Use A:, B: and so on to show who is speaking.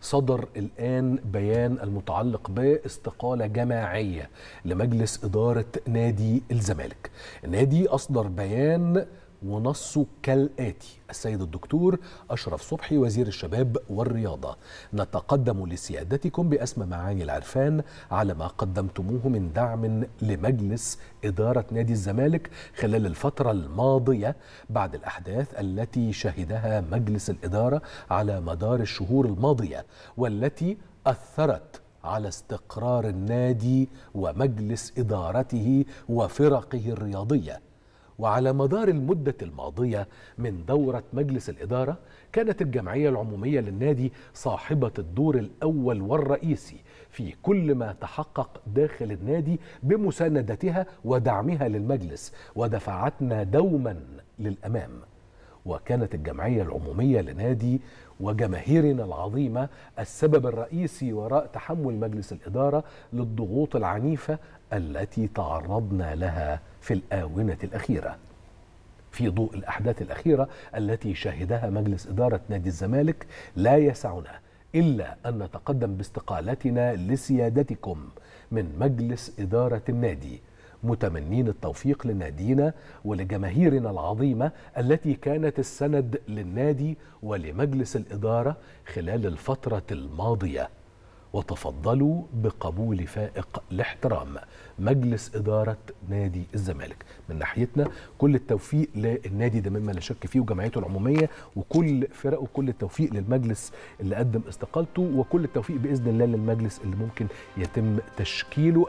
A: صدر الآن بيان المتعلق باستقالة جماعية لمجلس إدارة نادي الزمالك النادي أصدر بيان ونصه كالآتي السيد الدكتور أشرف صبحي وزير الشباب والرياضة نتقدم لسيادتكم بأسم معاني العرفان على ما قدمتموه من دعم لمجلس إدارة نادي الزمالك خلال الفترة الماضية بعد الأحداث التي شهدها مجلس الإدارة على مدار الشهور الماضية والتي أثرت على استقرار النادي ومجلس إدارته وفرقه الرياضية وعلى مدار المدة الماضية من دورة مجلس الإدارة كانت الجمعية العمومية للنادي صاحبة الدور الأول والرئيسي في كل ما تحقق داخل النادي بمساندتها ودعمها للمجلس ودفعتنا دوما للأمام وكانت الجمعية العمومية لنادي وجماهيرنا العظيمة السبب الرئيسي وراء تحمل مجلس الإدارة للضغوط العنيفة التي تعرضنا لها في الآونة الأخيرة في ضوء الأحداث الأخيرة التي شهدها مجلس إدارة نادي الزمالك لا يسعنا إلا أن نتقدم باستقالتنا لسيادتكم من مجلس إدارة النادي متمنين التوفيق لنادينا ولجماهيرنا العظيمة التي كانت السند للنادي ولمجلس الإدارة خلال الفترة الماضية وتفضلوا بقبول فائق الاحترام مجلس إدارة نادي الزمالك من ناحيتنا كل التوفيق للنادي ده مما لا شك فيه وجمعيته العمومية وكل فرقه كل التوفيق للمجلس اللي قدم استقالته وكل التوفيق بإذن الله للمجلس اللي ممكن يتم تشكيله